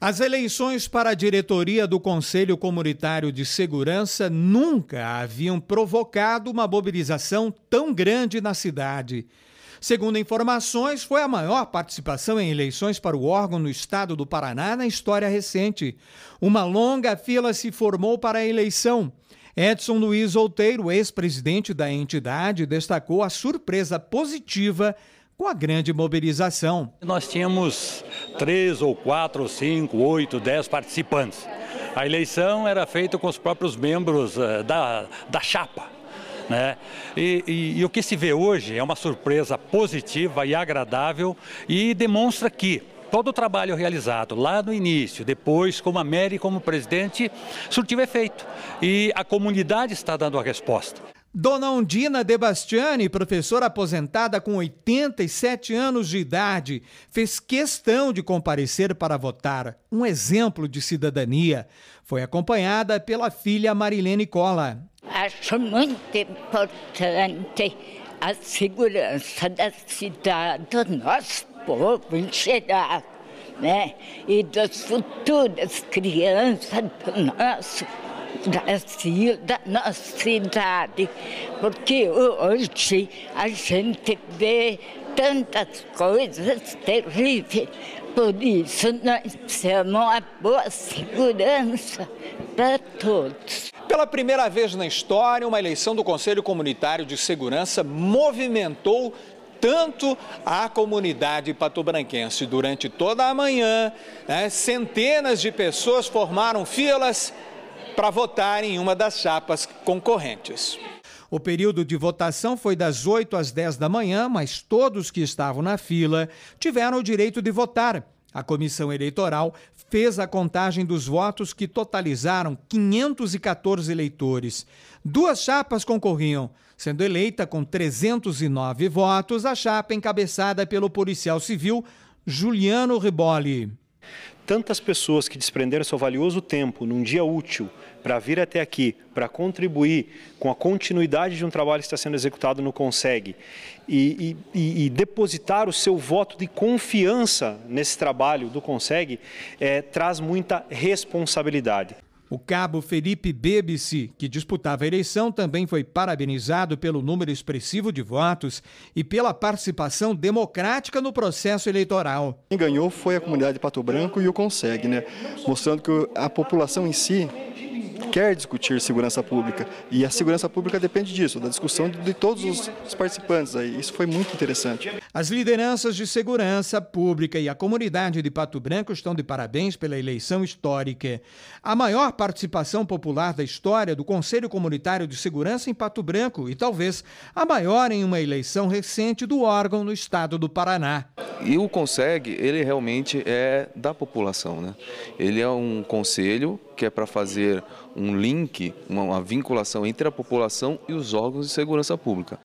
As eleições para a diretoria do Conselho Comunitário de Segurança nunca haviam provocado uma mobilização tão grande na cidade. Segundo informações, foi a maior participação em eleições para o órgão no estado do Paraná na história recente. Uma longa fila se formou para a eleição. Edson Luiz Outeiro, ex-presidente da entidade, destacou a surpresa positiva com a grande mobilização. Nós tínhamos três ou quatro, ou cinco, oito, dez participantes. A eleição era feita com os próprios membros eh, da, da chapa. Né? E, e, e, o que se vê hoje é uma surpresa positiva e agradável e demonstra que todo o trabalho realizado lá no início, depois como a Mary como presidente, surtiu efeito e a comunidade está dando a resposta. Dona Ondina De Bastiani, professora aposentada com 87 anos de idade, fez questão de comparecer para votar, um exemplo de cidadania. Foi acompanhada pela filha Marilene Cola. Acho muito importante a segurança da cidade, do nosso povo em geral, né? e das futuras crianças do nosso da da nossa cidade, porque hoje a gente vê tantas coisas terríveis. Por isso, nós precisamos a boa segurança para todos. Pela primeira vez na história, uma eleição do Conselho Comunitário de Segurança movimentou tanto a comunidade patobranquense. Durante toda a manhã, né, centenas de pessoas formaram filas para votar em uma das chapas concorrentes. O período de votação foi das 8 às 10 da manhã, mas todos que estavam na fila tiveram o direito de votar. A comissão eleitoral fez a contagem dos votos que totalizaram 514 eleitores. Duas chapas concorriam, sendo eleita com 309 votos a chapa encabeçada pelo policial civil Juliano Riboli tantas pessoas que desprenderam seu valioso tempo num dia útil para vir até aqui, para contribuir com a continuidade de um trabalho que está sendo executado no Consegue e, e, e depositar o seu voto de confiança nesse trabalho do Consegue, eh, é, traz muita responsabilidade. O cabo Felipe Bebici, que disputava a eleição, também foi parabenizado pelo número expressivo de votos e pela participação democrática no processo eleitoral. Quem ganhou foi a comunidade de Pato Branco e o consegue, né? Mostrando que a população em si quer discutir segurança pública e a segurança pública depende disso, da discussão de todos os participantes aí. Isso foi muito interessante. As lideranças de segurança pública e a comunidade de Pato Branco estão de parabéns pela eleição histórica. A maior participação popular da história do Conselho Comunitário de Segurança em Pato Branco e talvez a maior em uma eleição recente do órgão no estado do Paraná. E o Conseg, ele realmente é da população, né? Ele é um conselho que é para fazer um link, uma, uma vinculação entre a população e os órgãos de segurança pública.